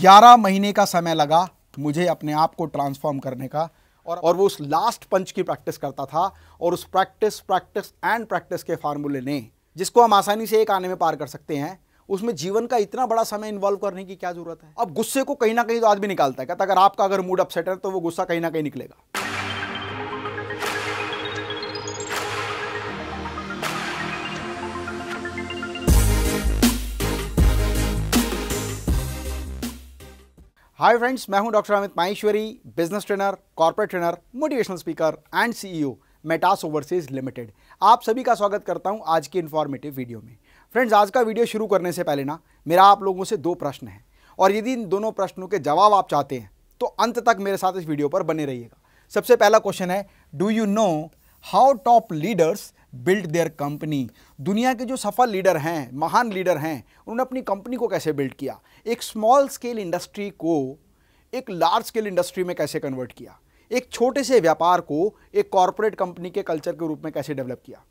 ग्यारह महीने का समय लगा मुझे अपने आप को ट्रांसफॉर्म करने का और और वो उस लास्ट पंच की प्रैक्टिस करता था और उस प्रैक्टिस प्रैक्टिस एंड प्रैक्टिस के फार्मूले ने जिसको हम आसानी से एक आने में पार कर सकते हैं उसमें जीवन का इतना बड़ा समय इन्वॉल्व करने की क्या जरूरत है अब गुस्से को कहीं ना कहीं तो आदमी निकालता है कहता अगर आपका अगर मूड अपसेट है तो वो गुस्सा कहीं ना कहीं निकलेगा हाय फ्रेंड्स मैं हूं doctor Amit Maheshwari business trainer corporate trainer motivational speaker and CEO Metas Overseas Limited आप सभी का स्वागत करता हूं आज की इन्फॉर्मेटिव वीडियो में फ्रेंड्स आज का वीडियो शुरू करने से पहले ना मेरा आप लोगों से दो प्रश्न है और यदि इन दोनों प्रश्नों के जवाब आप चाहते हैं तो अंत तक मेरे साथ इस वीडियो पर बने रहिएगा सबसे पहला क्वेश्चन है do you know how top leaders build their company दुनिया के जो सफल लीडर हैं महान लीडर हैं उन्होंने अपनी कंपनी को कैसे बिल्ड किया एक स्मॉल स्केल इंडस्ट्री को एक लार्ज स्केल इंडस्ट्री में कैसे कन्वर्ट किया एक छोटे से व्यापार को एक कॉरपोरेट कंपनी के कल्चर के रूप में कैसे डेवलप किया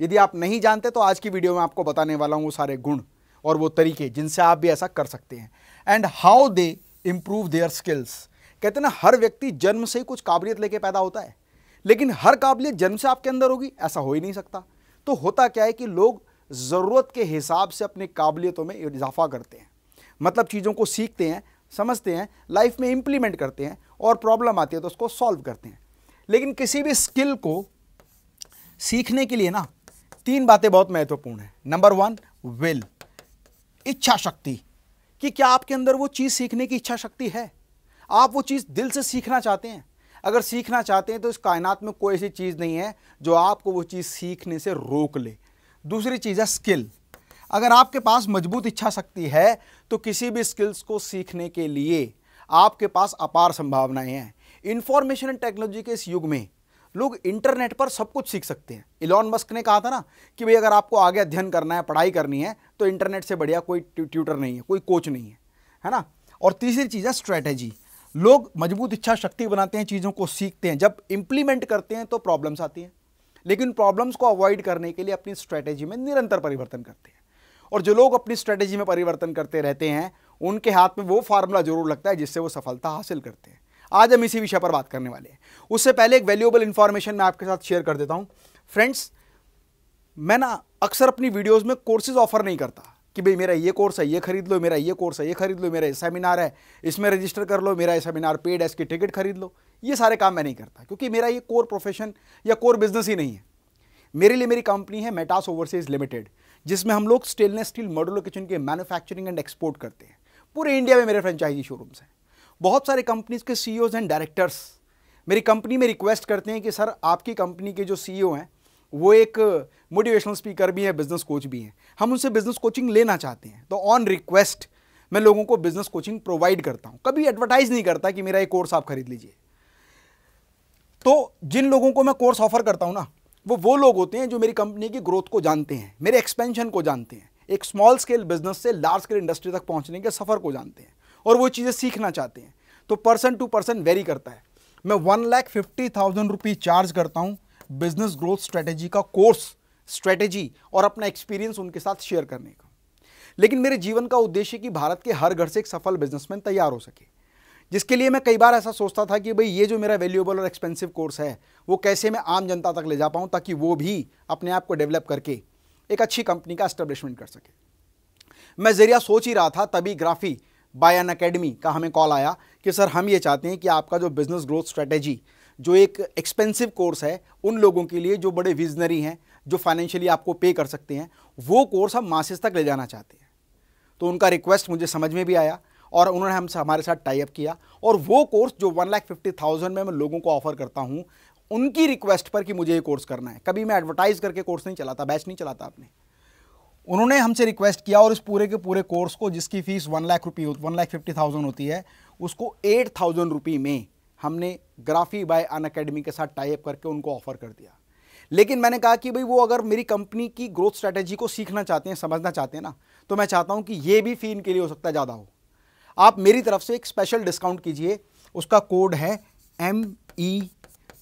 यदि आप नहीं जानते तो आज की वीडियो में आपको बताने वाला हूँ वो सारे गुण और वो तरीके जिनसे आप भी ऐसा कर सकते हैं and how they improve their skills कहते हैं ना हर व्यक्ति जन्म से ही कुछ काबिलियत लेके पैदा होता है लेकिन हर काबिलियत जन्म से आपके अंदर होगी ऐसा हो ही नहीं सकता तो होता क्या है कि लोग ज़रूरत के हिसाब से अपनी काबिलियतों में इजाफा करते हैं मतलब चीज़ों को सीखते हैं समझते हैं लाइफ में इम्प्लीमेंट करते हैं और प्रॉब्लम आती है तो उसको सॉल्व करते हैं लेकिन किसी भी स्किल को सीखने के लिए ना तीन बातें बहुत महत्वपूर्ण हैं नंबर वन विल इच्छा शक्ति कि क्या आपके अंदर वो चीज़ सीखने की इच्छा शक्ति है आप वो चीज़ दिल से सीखना चाहते हैं अगर सीखना चाहते हैं तो इस कायनात में कोई ऐसी चीज़ नहीं है जो आपको वो चीज़ सीखने से रोक ले दूसरी चीज़ है स्किल अगर आपके पास मजबूत इच्छा शक्ति है तो किसी भी स्किल्स को सीखने के लिए आपके पास अपार संभावनाएं हैं इंफॉर्मेशन एंड टेक्नोलॉजी के इस युग में लोग इंटरनेट पर सब कुछ सीख सकते हैं इलॉन मस्क ने कहा था ना कि भाई अगर आपको आगे अध्ययन करना है पढ़ाई करनी है तो इंटरनेट से बढ़िया कोई ट्यूटर नहीं है कोई कोच नहीं है है ना और तीसरी चीज़ है स्ट्रैटेजी लोग मजबूत इच्छा शक्ति बनाते हैं चीज़ों को सीखते हैं जब इम्प्लीमेंट करते हैं तो प्रॉब्लम्स आती हैं लेकिन प्रॉब्लम्स को अवॉइड करने के लिए अपनी स्ट्रैटेजी में निरंतर परिवर्तन करते हैं और जो लोग अपनी स्ट्रैटेजी में परिवर्तन करते रहते हैं उनके हाथ में वो फार्मूला जरूर लगता है जिससे वो सफलता हासिल करते हैं आज हम इसी विषय पर बात करने वाले हैं उससे पहले एक वैल्यूएबल इन्फॉर्मेशन मैं आपके साथ शेयर कर देता हूँ फ्रेंड्स मैं ना अक्सर अपनी वीडियोज़ में कोर्सेज ऑफर नहीं करता कि भाई मेरा ये कोर्स है ये खरीद लो मेरा ये कोर्स है ये खरीद लो मेरा ये सेमिनार है इसमें रजिस्टर कर लो मेरा ये सेमिनार पेड है इसकी टिकट खरीद लो ये सारे काम मैं नहीं करता क्योंकि मेरा ये कोर प्रोफेशन या कोर बिजनेस ही नहीं है मेरे लिए मेरी कंपनी है मेटास ओवरसीज लिमिटेड जिसमें हम लोग स्टेनलेस स्टील मॉडुलर किचन के मैन्युफैक्चरिंग एंड एक्सपोर्ट करते हैं पूरे इंडिया में मेरे फ्रेंचाइजी शोरूम्स हैं बहुत सारे कंपनीज के सीईओज एंड डायरेक्टर्स मेरी कंपनी में रिक्वेस्ट करते हैं कि सर आपकी कंपनी के जो सीईओ e हैं वो एक मोटिवेशनल स्पीकर भी हैं बिजनेस कोच भी हैं हम उनसे बिजनेस कोचिंग लेना चाहते हैं तो ऑन रिक्वेस्ट मैं लोगों को बिजनेस कोचिंग प्रोवाइड करता हूं कभी एडवर्टाइज नहीं करता कि मेरा ये कोर्स आप खरीद लीजिए तो जिन लोगों को मैं कोर्स ऑफर करता हूं ना वो वो लोग होते हैं जो मेरी कंपनी की ग्रोथ को जानते हैं मेरे एक्सपेंशन को जानते हैं एक स्मॉल स्केल बिजनेस से लार्ज स्केल इंडस्ट्री तक पहुंचने के सफ़र को जानते हैं और वो चीज़ें सीखना चाहते हैं तो पर्सन टू पर्सन वेरी करता है मैं one lakh fifty thousand rupees charge करता हूँ बिजनेस ग्रोथ स्ट्रेटेजी का कोर्स स्ट्रेटेजी और अपना एक्सपीरियंस उनके साथ शेयर करने का लेकिन मेरे जीवन का उद्देश्य कि भारत के हर घर से एक सफल बिजनेसमैन तैयार हो सके जिसके लिए मैं कई बार ऐसा सोचता था कि भाई ये जो मेरा वैल्यूएबल और एक्सपेंसिव कोर्स है वो कैसे मैं आम जनता तक ले जा पाऊँ ताकि वो भी अपने आप को डेवलप करके एक अच्छी कंपनी का एस्टेब्लिशमेंट कर सके मैं जरिया सोच ही रहा था तभी ग्राफी बायन अकेडमी का हमें कॉल आया कि सर हम ये चाहते हैं कि आपका जो बिजनेस ग्रोथ स्ट्रेटेजी जो एक एक्सपेंसिव कोर्स है उन लोगों के लिए जो बड़े विजनरी हैं जो फाइनेंशियली आपको पे कर सकते हैं वो कोर्स हम मासेस तक ले जाना चाहते हैं तो उनका रिक्वेस्ट मुझे समझ में भी आया और उन्होंने हम हमारे साथ टाई अप किया और वो कोर्स जो वन लाख फिफ्टी थाउजेंड में मैं लोगों को ऑफर करता हूँ उनकी रिक्वेस्ट पर कि मुझे ये कोर्स करना है कभी मैं एडवर्टाइज करके कोर्स नहीं चलाता बैच नहीं चलाता आपने उन्होंने हमसे रिक्वेस्ट किया और इस पूरे के पूरे कोर्स को जिसकी फ़ीस वन लाख रुपये वन लाख फिफ्टी थाउजेंड होती है उसको एट थाउजेंड रुपी में हमने ग्राफी बाय अन अकेडमी के साथ टाइप करके उनको ऑफर कर दिया लेकिन मैंने कहा कि भाई वो अगर मेरी कंपनी की ग्रोथ स्ट्रैटेजी को सीखना चाहते हैं समझना चाहते हैं ना तो मैं चाहता हूँ कि ये भी फ़ी इनके लिए हो सकता है ज़्यादा हो आप मेरी तरफ से एक स्पेशल डिस्काउंट कीजिए उसका कोड है M E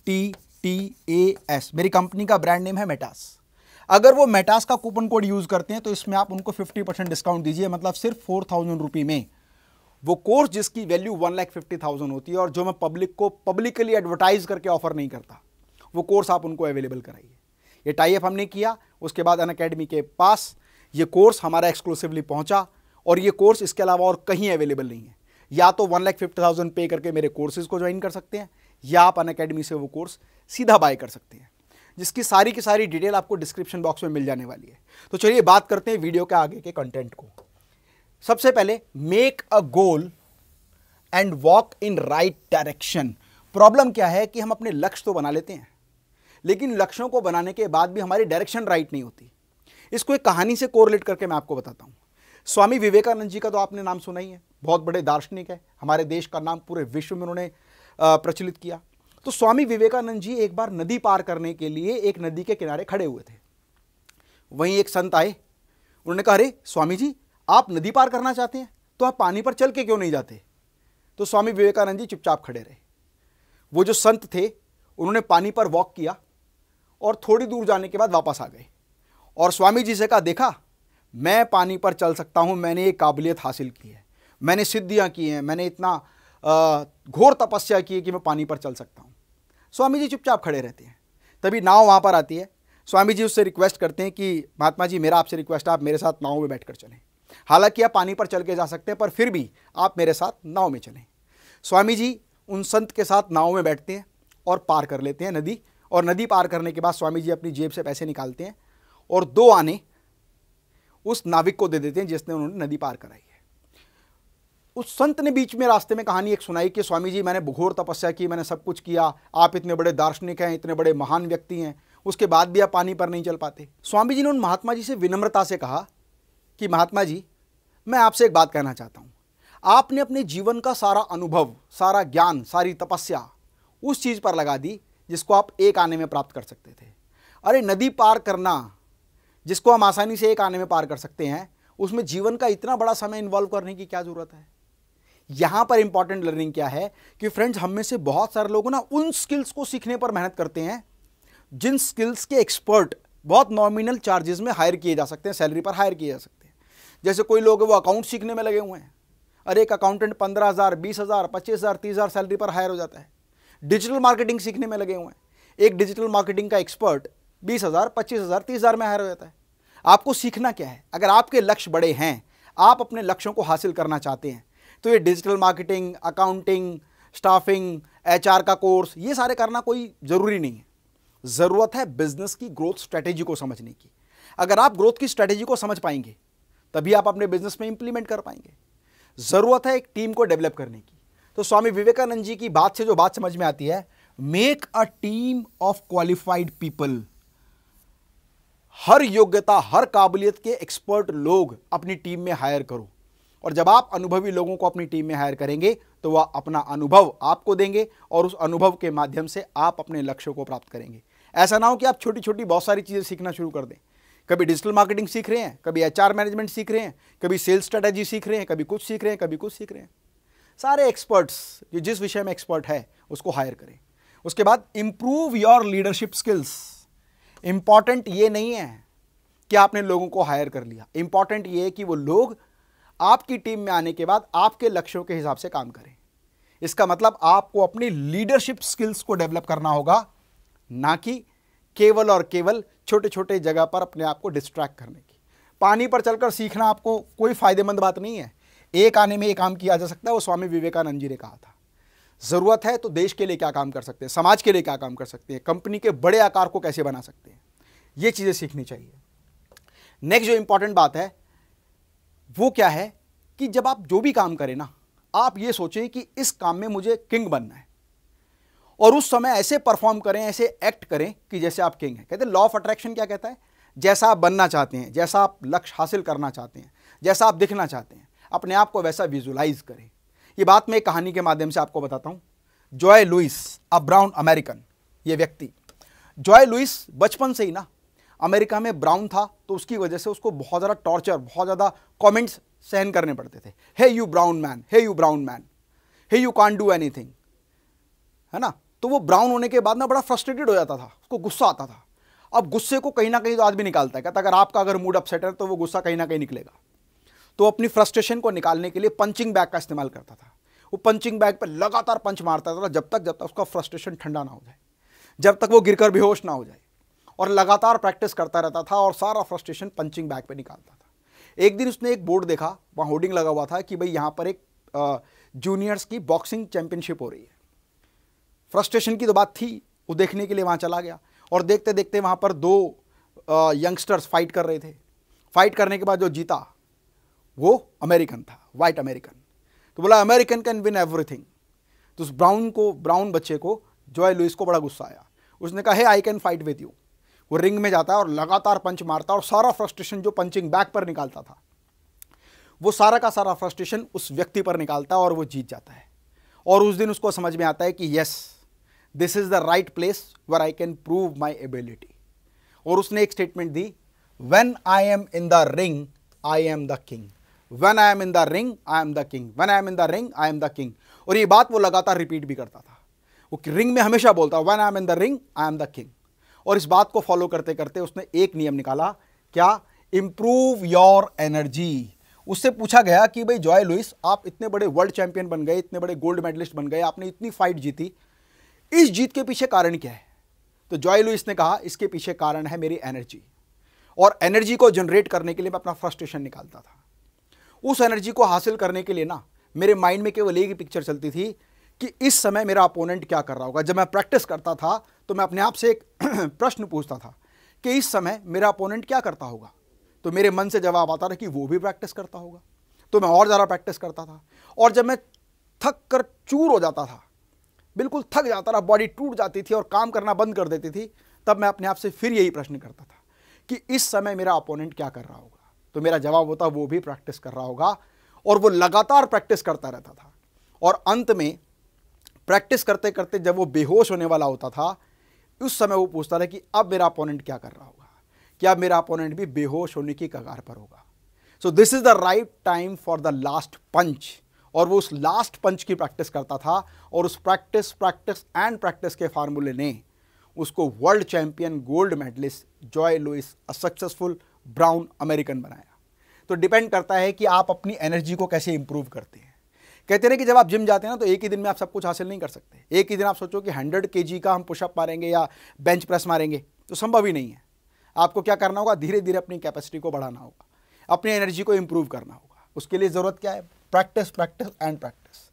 T T A S मेरी कंपनी का ब्रांड नेम है मेटास अगर वो मेटास का कूपन कोड यूज़ करते हैं तो इसमें आप उनको 50 परसेंट डिस्काउंट दीजिए मतलब सिर्फ फोर थाउजेंड रुपी में वो कोर्स जिसकी value one lakh fifty thousand होती है और जो मैं पब्लिक को पब्लिकली एडवर्टाइज करके ऑफर नहीं करता वो कोर्स आप उनको अवेलेबल कराइए ये टाइप हमने किया उसके बाद अन अकेडमी के पास ये कोर्स हमारा एक्सक्लूसिवली पहुंचा और ये कोर्स इसके अलावा और कहीं अवेलेबल नहीं है या तो वन लाख फिफ्टी थाउजेंड पे करके मेरे कोर्सेज को ज्वाइन कर सकते हैं या आप अन अकेडमी से वो कोर्स सीधा बाय कर सकते हैं जिसकी सारी की सारी डिटेल आपको डिस्क्रिप्शन बॉक्स में मिल जाने वाली है तो चलिए बात करते हैं वीडियो के आगे के कंटेंट को सबसे पहले make a goal and walk in right direction problem क्या है कि हम अपने लक्ष्य तो बना लेते हैं लेकिन लक्ष्यों को बनाने के बाद भी हमारी डायरेक्शन राइट नहीं होती इसको एक कहानी से कोरिलेट करके मैं आपको बताता हूं स्वामी विवेकानंद जी का तो आपने नाम सुना ही है बहुत बड़े दार्शनिक है हमारे देश का नाम पूरे विश्व में उन्होंने प्रचलित किया तो स्वामी विवेकानंद जी एक बार नदी पार करने के लिए एक नदी के किनारे खड़े हुए थे वहीं एक संत आए उन्होंने कहा अरे स्वामी जी आप नदी पार करना चाहते हैं तो आप पानी पर चल के क्यों नहीं जाते तो स्वामी विवेकानंद जी चुपचाप खड़े रहे वो जो संत थे उन्होंने पानी पर वॉक किया और थोड़ी दूर जाने के बाद वापस आ गए और स्वामी जी से कहा देखा मैं पानी पर चल सकता हूँ मैंने ये काबिलियत हासिल की है मैंने सिद्धियाँ की हैं मैंने इतना घोर तपस्या की है कि मैं पानी पर चल सकता हूँ स्वामी जी चुपचाप खड़े रहते हैं तभी नाव वहाँ पर आती है स्वामी जी उससे रिक्वेस्ट करते हैं कि महात्मा जी मेरा आपसे रिक्वेस्ट है आप मेरे साथ नाव में कर चलें हालांकि आप पानी पर चल के जा सकते हैं पर फिर भी आप मेरे साथ नाव में चलें स्वामी जी उन संत के साथ नाव में बैठते हैं और पार कर लेते हैं नदी और नदी पार करने के बाद स्वामी जी अपनी जेब से पैसे निकालते हैं और दो आने उस नाविक को दे देते हैं जिसने उन्होंने नदी पार कराई है उस संत ने बीच में रास्ते में कहानी एक सुनाई कि स्वामी जी मैंने घोर तपस्या की मैंने सब कुछ किया आप इतने बड़े दार्शनिक हैं इतने बड़े महान व्यक्ति हैं उसके बाद भी आप पानी पर नहीं चल पाते स्वामी जी ने उन महात्मा जी से विनम्रता से कहा कि महात्मा जी मैं आपसे एक बात कहना चाहता हूँ आपने अपने जीवन का सारा अनुभव सारा ज्ञान सारी तपस्या उस चीज़ पर लगा दी जिसको आप एक आने में प्राप्त कर सकते थे अरे नदी पार करना जिसको हम आसानी से एक आने में पार कर सकते हैं उसमें जीवन का इतना बड़ा समय इन्वॉल्व करने की क्या ज़रूरत है यहाँ पर इंपॉर्टेंट लर्निंग क्या है कि फ्रेंड्स हम में से बहुत सारे लोग ना उन स्किल्स को सीखने पर मेहनत करते हैं जिन स्किल्स के एक्सपर्ट बहुत नॉमिनल चार्जेस में हायर किए जा सकते हैं सैलरी पर हायर किए जा सकते हैं जैसे कोई लोग वो अकाउंट सीखने में लगे हुए हैं और एक अकाउंटेंट पंद्रह हज़ार बीस हज़ार पच्चीस हज़ार तीस हज़ार सैलरी पर हायर हो जाता है डिजिटल मार्केटिंग सीखने में लगे हुए हैं एक डिजिटल मार्केटिंग का एक्सपर्ट बीस हज़ार पच्चीस हज़ार तीस हज़ार में हायर हो जाता है आपको सीखना क्या है अगर आपके लक्ष्य बड़े हैं आप अपने लक्ष्यों को हासिल करना चाहते हैं तो ये digital marketing accounting staffing H का कोर्स ये सारे करना कोई ज़रूरी नहीं है ज़रूरत है बिजनेस की ग्रोथ स्ट्रैटेजी को समझने की अगर आप ग्रोथ की स्ट्रेटेजी को समझ पाएंगे तभी आप अपने बिजनेस में इंप्लीमेंट कर पाएंगे ज़रूरत है एक टीम को डेवलप करने की तो स्वामी विवेकानंद जी की बात से जो बात समझ में आती है make a team of qualified people हर योग्यता हर काबिलियत के एक्सपर्ट लोग अपनी टीम में हायर करो और जब आप अनुभवी लोगों को अपनी टीम में हायर करेंगे तो वह अपना अनुभव आपको देंगे और उस अनुभव के माध्यम से आप अपने लक्ष्यों को प्राप्त करेंगे ऐसा ना हो कि आप छोटी छोटी बहुत सारी चीज़ें सीखना शुरू कर दें कभी डिजिटल मार्केटिंग सीख रहे हैं कभी एचआर मैनेजमेंट सीख रहे हैं कभी सेल्स स्ट्रेटेजी सीख रहे हैं कभी कुछ सीख रहे हैं कभी कुछ सीख रहे हैं सारे एक्सपर्ट्स जो जिस विषय में एक्सपर्ट है उसको हायर करें उसके बाद improve your leadership skills important ये नहीं है कि आपने लोगों को हायर कर लिया इम्पॉर्टेंट ये है कि वो लोग आपकी टीम में आने के बाद आपके लक्ष्यों के हिसाब से काम करें इसका मतलब आपको अपनी लीडरशिप स्किल्स को डेवलप करना होगा ना कि केवल और केवल छोटे छोटे जगह पर अपने आप को डिस्ट्रैक्ट करने की पानी पर चलकर सीखना आपको कोई फायदेमंद बात नहीं है एक आने में एक काम किया जा सकता है वो स्वामी विवेकानंद जी ने कहा था ज़रूरत है तो देश के लिए क्या काम कर सकते हैं समाज के लिए क्या काम कर सकते हैं कंपनी के बड़े आकार को कैसे बना सकते हैं ये चीज़ें सीखनी चाहिए नेक्स्ट जो इंपॉर्टेंट बात है वो क्या है कि जब आप जो भी काम करें ना आप ये सोचें कि इस काम में मुझे किंग बनना है और उस समय ऐसे परफॉर्म करें ऐसे एक्ट करें कि जैसे आप किंग हैं कहते हैं लॉ ऑफ अट्रैक्शन क्या कहता है जैसा आप बनना चाहते हैं जैसा आप लक्ष्य हासिल करना चाहते हैं जैसा आप दिखना चाहते हैं अपने आप को वैसा विजुलाइज करें ये बात मैं एक कहानी के माध्यम से आपको बताता हूँ Joe Louis a brown American ये व्यक्ति जॉय लुइस बचपन से ही ना अमेरिका में ब्राउन था तो उसकी वजह से उसको बहुत ज़्यादा टॉर्चर बहुत ज़्यादा कॉमेंट्स सहन करने पड़ते थे hey you brown man hey you brown man hey you can't do anything है ना तो वो ब्राउन होने के बाद ना बड़ा फ्रस्ट्रेटेड हो जाता था उसको गुस्सा आता था अब गुस्से को कहीं ना कहीं तो आदमी निकालता है कहता अगर आपका अगर मूड अपसेट है तो वो गुस्सा कहीं ना कहीं निकलेगा तो अपनी फ्रस्ट्रेशन को निकालने के लिए पंचिंग बैग का इस्तेमाल करता था वो पंचिंग बैग पर लगातार पंच मारता था जब तक जब तक उसका फ्रस्ट्रेशन ठंडा ना हो जाए जब तक वो गिरकर बेहोश ना हो जाए और लगातार प्रैक्टिस करता रहता था और सारा फ्रस्ट्रेशन पंचिंग बैग पे निकालता था एक दिन उसने एक बोर्ड देखा वहाँ होर्डिंग लगा हुआ था कि भाई यहाँ पर एक जूनियर्स की बॉक्सिंग चैंपियनशिप हो रही है फ्रस्ट्रेशन की तो बात थी वो देखने के लिए वहाँ चला गया और देखते देखते वहाँ पर दो यंगस्टर्स फाइट कर रहे थे फाइट करने के बाद जो जीता वो अमेरिकन था वाइट अमेरिकन तो बोला अमेरिकन कैन विन एवरीथिंग तो उस ब्राउन को ब्राउन बच्चे को जॉय लुइस को बड़ा गुस्सा आया उसने कहा hey I can fight with you वो रिंग में जाता है और लगातार पंच मारता और सारा फ्रस्ट्रेशन जो पंचिंग बैक पर निकालता था वो सारा का सारा फ्रस्ट्रेशन उस व्यक्ति पर निकालता है और वो जीत जाता है और उस दिन उसको समझ में आता है कि yes this is the right place where I can prove my ability और उसने एक स्टेटमेंट दी when I am in the ring I am the king when I am in the ring I am the king when I am in the ring I am the king और ये बात वो लगातार repeat भी करता था वो ring में हमेशा बोलता when I am in the ring I am the king और इस बात को फॉलो करते करते उसने एक नियम निकाला क्या इम्प्रूव योर एनर्जी उससे पूछा गया कि भाई जॉय लुइस आप इतने बड़े वर्ल्ड चैंपियन बन गए इतने बड़े गोल्ड मेडलिस्ट बन गए आपने इतनी फाइट जीती इस जीत के पीछे कारण क्या है तो जॉय लुइस ने कहा इसके पीछे कारण है मेरी एनर्जी और एनर्जी को जनरेट करने के लिए मैं अपना फ्रस्ट्रेशन निकालता था उस एनर्जी को हासिल करने के लिए ना मेरे माइंड में केवल एक ही पिक्चर चलती थी कि इस समय मेरा अपोनेंट क्या कर रहा होगा जब मैं प्रैक्टिस करता था तो मैं अपने आप से एक प्रश्न पूछता था कि इस समय मेरा अपोनेंट क्या करता होगा तो मेरे मन से जवाब आता था कि वो भी प्रैक्टिस करता होगा तो मैं और ज़्यादा प्रैक्टिस करता था और जब मैं थक कर चूर हो जाता था बिल्कुल थक जाता था बॉडी टूट जाती थी और काम करना बंद कर देती थी तब मैं अपने आप से फिर यही प्रश्न करता था कि इस समय मेरा अपोनेंट क्या कर रहा होगा तो मेरा जवाब होता वो भी प्रैक्टिस कर रहा होगा और वो लगातार प्रैक्टिस करता रहता था और अंत में प्रैक्टिस करते करते जब वो बेहोश होने वाला होता था उस समय वो पूछता था कि अब मेरा अपोनेंट क्या कर रहा होगा क्या मेरा अपोनेंट भी बेहोश होने की कगार पर होगा so this is the right time for the last punch और वो उस लास्ट पंच की प्रैक्टिस करता था और उस प्रैक्टिस प्रैक्टिस एंड प्रैक्टिस के फार्मूले ने उसको world champion gold medalist Joe Louis a successful brown American बनाया तो डिपेंड करता है कि आप अपनी एनर्जी को कैसे इंप्रूव करते हैं कहते हैं कि जब आप जिम जाते हैं ना तो एक ही दिन में आप सब कुछ हासिल नहीं कर सकते एक ही दिन आप सोचो कि हंड्रेड के का हम पुशअप मारेंगे या बेंच प्रेस मारेंगे तो संभव ही नहीं है आपको क्या करना होगा धीरे धीरे अपनी कैपेसिटी को बढ़ाना होगा अपनी एनर्जी को इम्प्रूव करना होगा उसके लिए ज़रूरत क्या है practice practice and practice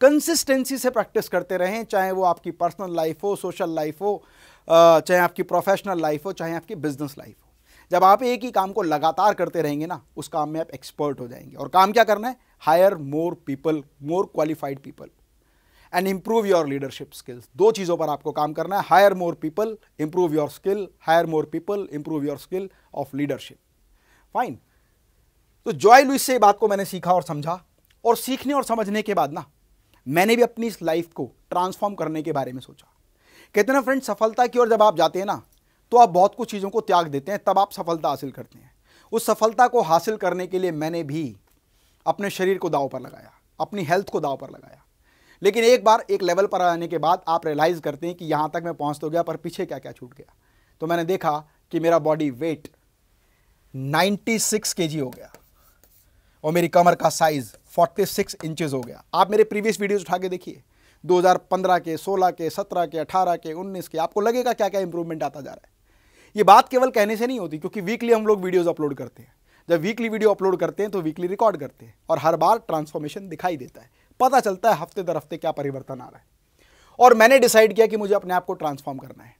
consistency से प्रैक्टिस करते रहें चाहे वो आपकी पर्सनल लाइफ हो सोशल लाइफ हो चाहे आपकी प्रोफेशनल लाइफ हो चाहे आपकी बिजनेस लाइफ हो जब आप एक ही काम को लगातार करते रहेंगे ना उस काम में आप एक्सपर्ट हो जाएंगे और काम क्या करना है hire more people more qualified people and improve your leadership skills दो चीज़ों पर आपको काम करना है hire more people improve your skill hire more people improve your skill of leadership fine तो जॉय लुइस से बात को मैंने सीखा और समझा और सीखने और समझने के बाद ना मैंने भी अपनी इस लाइफ को ट्रांसफॉर्म करने के बारे में सोचा कहते ना फ्रेंड सफलता की ओर जब आप जाते हैं ना तो आप बहुत कुछ चीज़ों को त्याग देते हैं तब आप सफलता हासिल करते हैं उस सफलता को हासिल करने के लिए मैंने भी अपने शरीर को दाव पर लगाया अपनी हेल्थ को दाव पर लगाया लेकिन एक बार एक लेवल पर आने के बाद आप रियलाइज़ करते हैं कि यहाँ तक मैं पहुँच तो गया पर पीछे क्या क्या छूट गया तो मैंने देखा कि मेरा बॉडी वेट 96 सिक्स हो गया और मेरी कमर का साइज़ 46 इंचज हो गया आप मेरे प्रीवियस वीडियोज उठा के देखिए 2015 के 16 के 17 के 18 के 19 के आपको लगेगा क्या क्या इंप्रूवमेंट आता जा रहा है ये बात केवल कहने से नहीं होती क्योंकि वीकली हम लोग वीडियोज़ अपलोड करते हैं जब वीकली वीडियो अपलोड करते हैं तो वीकली रिकॉर्ड करते हैं और हर बार ट्रांसफॉर्मेशन दिखाई देता है पता चलता है हफ्ते दर हफ्ते क्या परिवर्तन आ रहा है और मैंने डिसाइड किया कि मुझे अपने आप को ट्रांसफॉर्म करना है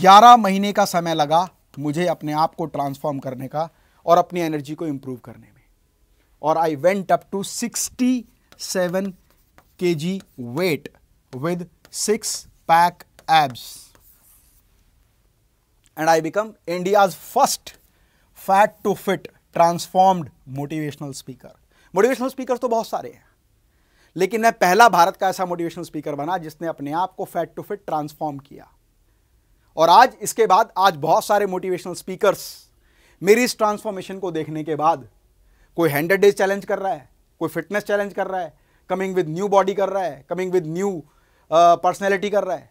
ग्यारह महीने का समय लगा मुझे अपने आप को ट्रांसफॉर्म करने का और अपनी एनर्जी को इम्प्रूव करने में और I went up to K G weight with six pack abs and I become India's first fat to fit transformed motivational speaker motivational speaker तो बहुत सारे हैं लेकिन मैं पहला भारत का ऐसा मोटिवेशनल स्पीकर बना जिसने अपने आप को फैट टू फिट ट्रांसफॉर्म किया और आज इसके बाद आज बहुत सारे मोटिवेशनल स्पीकर्स मेरी इस ट्रांसफॉर्मेशन को देखने के बाद कोई हंड्रेड डेज चैलेंज कर रहा है कोई फिटनेस चैलेंज कर रहा है कमिंग विद न्यू बॉडी कर रहा है कमिंग विद न्यू पर्सनैलिटी कर रहा है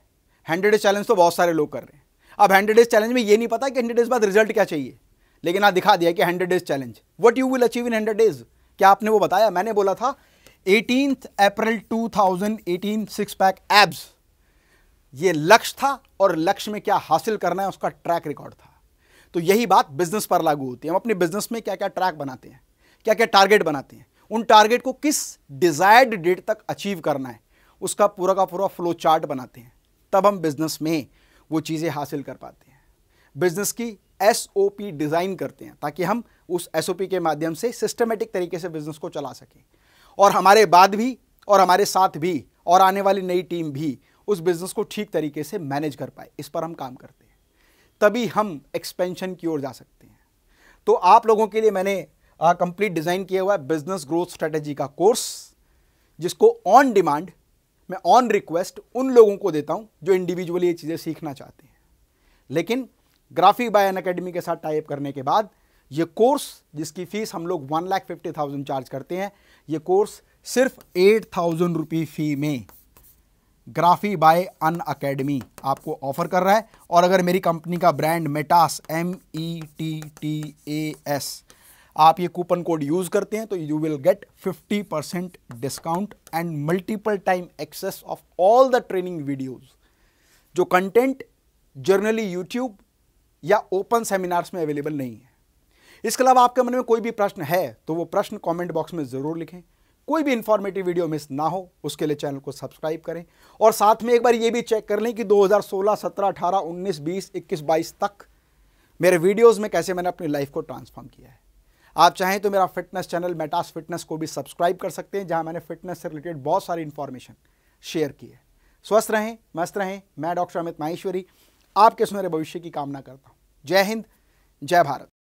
हंड्रेड डेज चैलेंज तो बहुत सारे लोग कर रहे हैं अब हंड्रेड डेज चैलेंज में ये नहीं पता कि हंड्रेड डेज बाद रिजल्ट क्या चाहिए लेकिन आज दिखा दिया कि hundred days challenge what you will achieve in hundred days क्या आपने वो बताया मैंने बोला था eighteen April two thousand eighteen six pack abs ये लक्ष्य था और लक्ष्य में क्या हासिल करना है उसका ट्रैक रिकॉर्ड था तो यही बात बिजनेस पर लागू होती है हम अपने बिजनेस में क्या क्या ट्रैक बनाते हैं क्या क्या टारगेट बनाते हैं उन टारगेट को किस डिजायर्ड डेट तक अचीव करना है उसका पूरा का पूरा फ्लो चार्ट बनाते हैं तब हम बिजनेस में वो चीज़ें हासिल कर पाते हैं बिजनेस की एस डिज़ाइन करते हैं ताकि हम उस एस के माध्यम से सिस्टमेटिक तरीके से बिजनेस को चला सकें और हमारे बाद भी और हमारे साथ भी और आने वाली नई टीम भी उस बिज़नेस को ठीक तरीके से मैनेज कर पाए इस पर हम काम करते हैं तभी हम एक्सपेंशन की ओर जा सकते हैं तो आप लोगों के लिए मैंने कंप्लीट डिज़ाइन किया हुआ है बिजनेस ग्रोथ स्ट्रेटजी का कोर्स जिसको ऑन डिमांड मैं ऑन रिक्वेस्ट उन लोगों को देता हूं जो इंडिविजुअली ये चीज़ें सीखना चाहते हैं लेकिन ग्राफिक बाय अकेडमी के साथ टाइप करने के बाद ये कोर्स जिसकी फ़ीस हम लोग one lakh fifty thousand charge करते हैं ये कोर्स सिर्फ एट थाउजेंड रुपी फ़ी में ग्राफी बाय अन अकेडमी आपको ऑफर कर रहा है और अगर मेरी कंपनी का brand Mettas M E T T A S आप ये कूपन कोड यूज़ करते हैं तो you will get 50 percent discount and multiple time access of all the training videos जो कंटेंट जर्नली यूट्यूब या ओपन सेमिनार्स में available नहीं है इसके अलावा आपके मन में कोई भी प्रश्न है तो वो प्रश्न कॉमेंट बॉक्स में ज़रूर लिखें कोई भी इंफॉर्मेटिव वीडियो मिस ना हो उसके लिए चैनल को सब्सक्राइब करें और साथ में एक बार ये भी चेक कर लें कि 2016, 17, 18, 19, 20, 21, 22 तक मेरे वीडियोस में कैसे मैंने अपनी लाइफ को ट्रांसफॉर्म किया है आप चाहें तो मेरा फिटनेस चैनल मेटास फिटनेस को भी सब्सक्राइब कर सकते हैं जहां मैंने फिटनेस से रिलेटेड बहुत सारी इन्फॉर्मेशन शेयर की है स्वस्थ रहें मस्त रहें मैं डॉक्टर अमित माहेश्वरी आपके सुनहरे भविष्य की कामना करता हूँ जय हिंद जय भारत